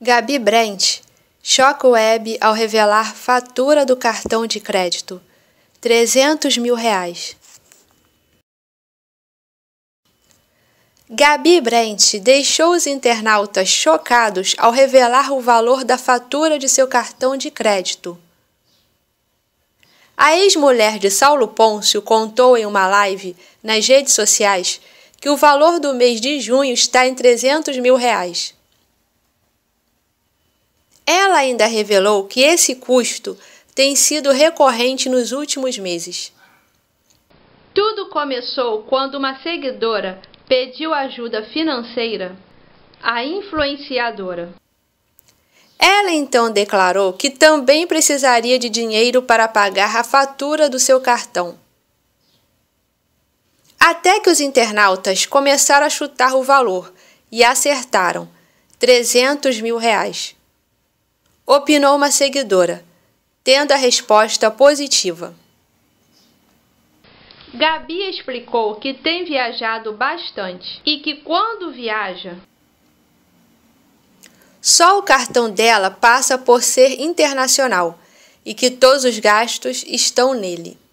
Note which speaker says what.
Speaker 1: Gabi Brent choca o web ao revelar fatura do cartão de crédito: 300 mil reais. Gabi Brent deixou os internautas chocados ao revelar o valor da fatura de seu cartão de crédito. A ex-mulher de Saulo Pôncio contou em uma live nas redes sociais que o valor do mês de junho está em 300 mil reais. Ela ainda revelou que esse custo tem sido recorrente nos últimos meses. Tudo começou quando uma seguidora pediu ajuda financeira à influenciadora. Ela então declarou que também precisaria de dinheiro para pagar a fatura do seu cartão. Até que os internautas começaram a chutar o valor e acertaram: 300 mil reais. Opinou uma seguidora, tendo a resposta positiva. Gabi explicou que tem viajado bastante e que quando viaja. Só o cartão dela passa por ser internacional e que todos os gastos estão nele.